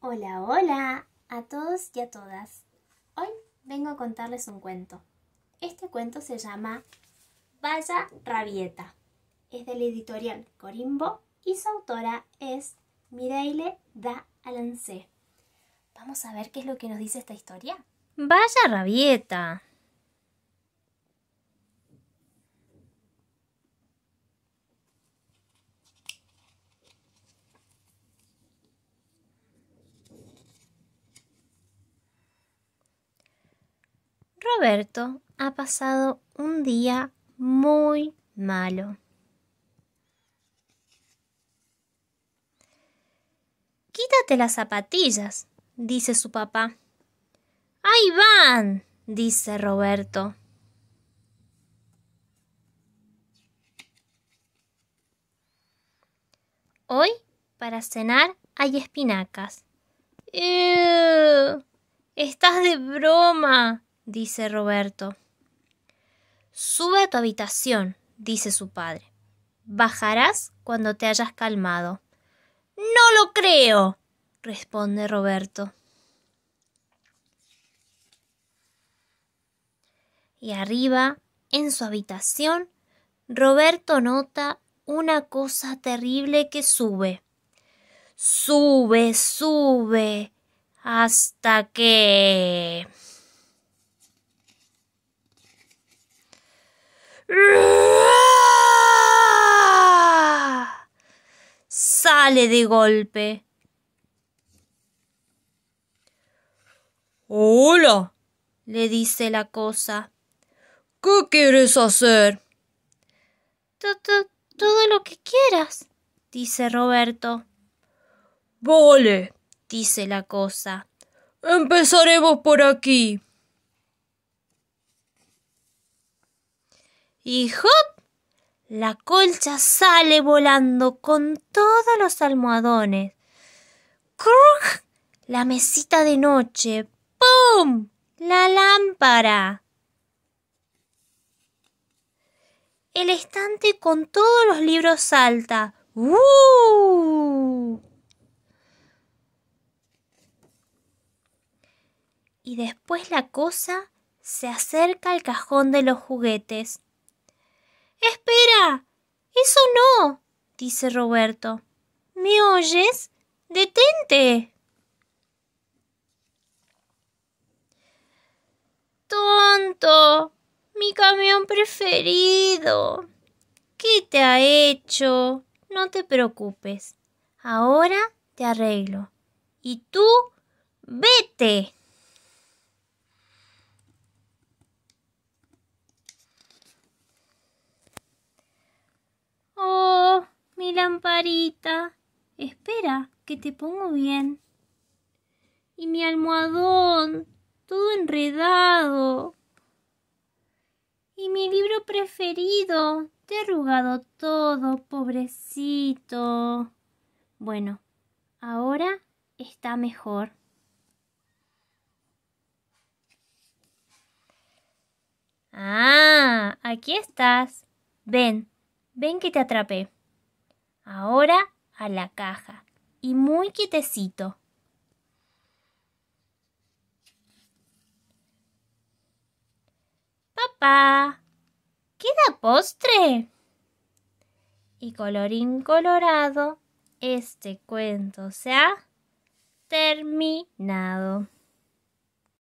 Hola, hola a todos y a todas. Hoy vengo a contarles un cuento. Este cuento se llama Vaya Rabieta. Es de la editorial Corimbo y su autora es Mireille da Alancé. Vamos a ver qué es lo que nos dice esta historia. Vaya Rabieta. Roberto ha pasado un día muy malo. Quítate las zapatillas, dice su papá. Ahí van, dice Roberto. Hoy, para cenar, hay espinacas. ¡Estás de broma! dice Roberto. Sube a tu habitación, dice su padre. Bajarás cuando te hayas calmado. No lo creo, responde Roberto. Y arriba, en su habitación, Roberto nota una cosa terrible que sube. Sube, sube, hasta que... Sale de golpe. Hola, le dice la cosa. ¿Qué quieres hacer? Todo lo que quieras, dice Roberto. Vale, dice la cosa. Empezaremos por aquí. y ¡hop! La colcha sale volando con todos los almohadones. ¡Cruj! La mesita de noche. ¡Pum! La lámpara. El estante con todos los libros salta. ¡Uh! Y después la cosa se acerca al cajón de los juguetes. Espera. Eso no. dice Roberto. ¿Me oyes? Detente. Tonto. Mi camión preferido. ¿Qué te ha hecho? No te preocupes. Ahora te arreglo. Y tú, vete. Mi lamparita, espera, que te pongo bien. Y mi almohadón, todo enredado. Y mi libro preferido, te he arrugado todo, pobrecito. Bueno, ahora está mejor. Ah, aquí estás. Ven, ven que te atrapé. Ahora a la caja y muy quietecito. Papá, ¿queda postre? Y colorín colorado, este cuento se ha terminado.